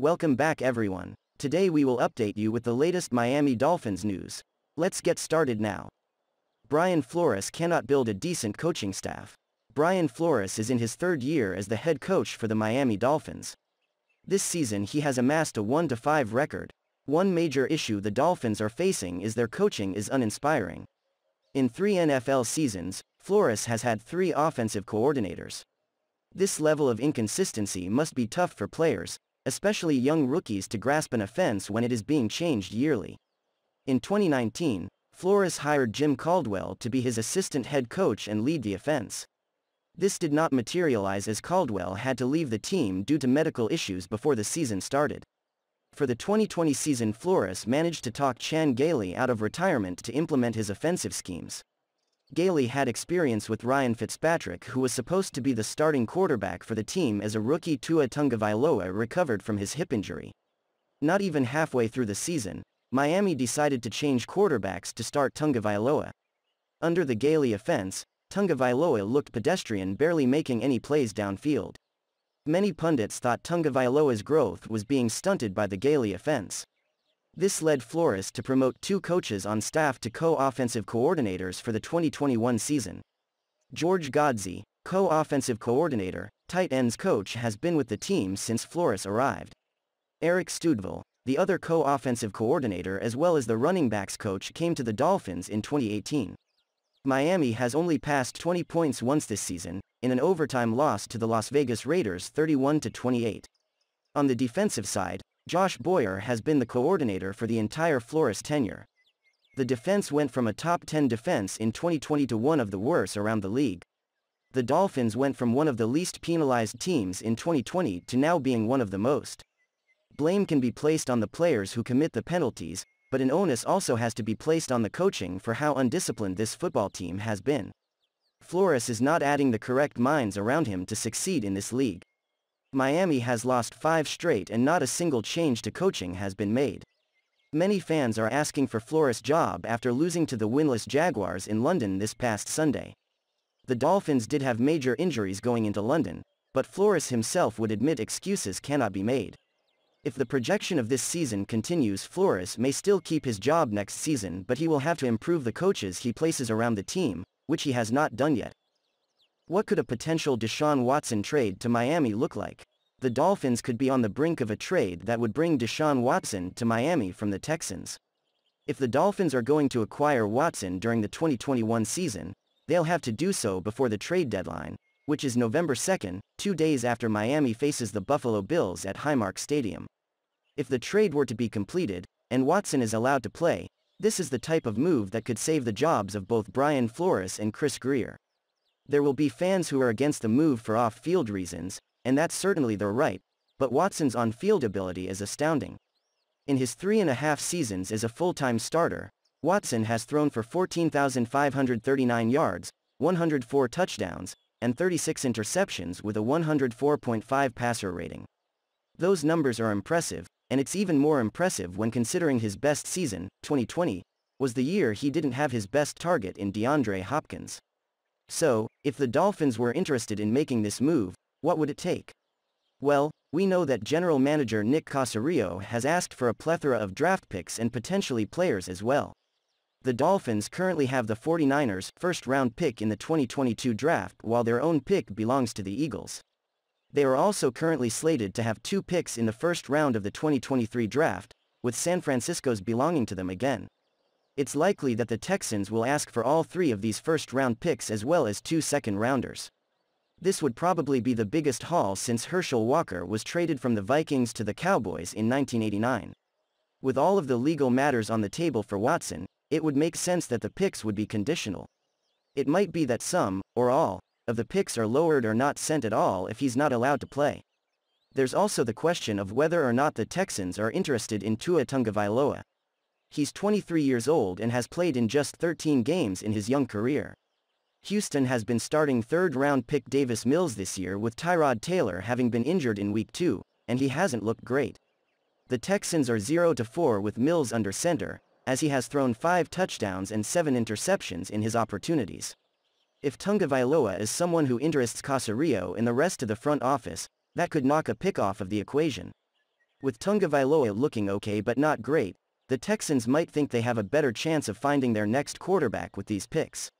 Welcome back everyone. Today we will update you with the latest Miami Dolphins news. Let's get started now. Brian Flores cannot build a decent coaching staff. Brian Flores is in his third year as the head coach for the Miami Dolphins. This season he has amassed a 1-5 record. One major issue the Dolphins are facing is their coaching is uninspiring. In three NFL seasons, Flores has had three offensive coordinators. This level of inconsistency must be tough for players, especially young rookies to grasp an offense when it is being changed yearly. In 2019, Flores hired Jim Caldwell to be his assistant head coach and lead the offense. This did not materialize as Caldwell had to leave the team due to medical issues before the season started. For the 2020 season Flores managed to talk Chan Gailey out of retirement to implement his offensive schemes. Gailey had experience with Ryan Fitzpatrick who was supposed to be the starting quarterback for the team as a rookie Tua Tungavailoa recovered from his hip injury. Not even halfway through the season, Miami decided to change quarterbacks to start Tungavailoa. Under the Gailey offense, Tungavailoa looked pedestrian barely making any plays downfield. Many pundits thought Tungavailoa's growth was being stunted by the Gailey offense. This led Flores to promote two coaches on staff to co-offensive coordinators for the 2021 season. George Godsey, co-offensive coordinator, tight ends coach has been with the team since Flores arrived. Eric Studville, the other co-offensive coordinator as well as the running backs coach came to the Dolphins in 2018. Miami has only passed 20 points once this season, in an overtime loss to the Las Vegas Raiders 31-28. On the defensive side, Josh Boyer has been the coordinator for the entire Flores tenure. The defense went from a top 10 defense in 2020 to one of the worst around the league. The Dolphins went from one of the least penalized teams in 2020 to now being one of the most. Blame can be placed on the players who commit the penalties, but an onus also has to be placed on the coaching for how undisciplined this football team has been. Flores is not adding the correct minds around him to succeed in this league. Miami has lost five straight and not a single change to coaching has been made. Many fans are asking for Flores' job after losing to the winless Jaguars in London this past Sunday. The Dolphins did have major injuries going into London, but Flores himself would admit excuses cannot be made. If the projection of this season continues Flores may still keep his job next season but he will have to improve the coaches he places around the team, which he has not done yet. What could a potential Deshaun Watson trade to Miami look like? The Dolphins could be on the brink of a trade that would bring Deshaun Watson to Miami from the Texans. If the Dolphins are going to acquire Watson during the 2021 season, they'll have to do so before the trade deadline, which is November 2, two days after Miami faces the Buffalo Bills at Highmark Stadium. If the trade were to be completed, and Watson is allowed to play, this is the type of move that could save the jobs of both Brian Flores and Chris Greer. There will be fans who are against the move for off-field reasons, and that's certainly their right, but Watson's on-field ability is astounding. In his three and a half seasons as a full-time starter, Watson has thrown for 14,539 yards, 104 touchdowns, and 36 interceptions with a 104.5 passer rating. Those numbers are impressive, and it's even more impressive when considering his best season, 2020, was the year he didn't have his best target in DeAndre Hopkins. So, if the Dolphins were interested in making this move, what would it take? Well, we know that general manager Nick Casario has asked for a plethora of draft picks and potentially players as well. The Dolphins currently have the 49ers' first-round pick in the 2022 draft while their own pick belongs to the Eagles. They are also currently slated to have two picks in the first round of the 2023 draft, with San Francisco's belonging to them again it's likely that the Texans will ask for all three of these first-round picks as well as two second-rounders. This would probably be the biggest haul since Herschel Walker was traded from the Vikings to the Cowboys in 1989. With all of the legal matters on the table for Watson, it would make sense that the picks would be conditional. It might be that some, or all, of the picks are lowered or not sent at all if he's not allowed to play. There's also the question of whether or not the Texans are interested in Tua Tungavailoa. He's 23 years old and has played in just 13 games in his young career. Houston has been starting third-round pick Davis Mills this year with Tyrod Taylor having been injured in Week 2, and he hasn't looked great. The Texans are 0-4 with Mills under center, as he has thrown 5 touchdowns and 7 interceptions in his opportunities. If Tungavailoa is someone who interests Casario and the rest of the front office, that could knock a pick off of the equation. With Tungavailoa looking okay but not great, the Texans might think they have a better chance of finding their next quarterback with these picks.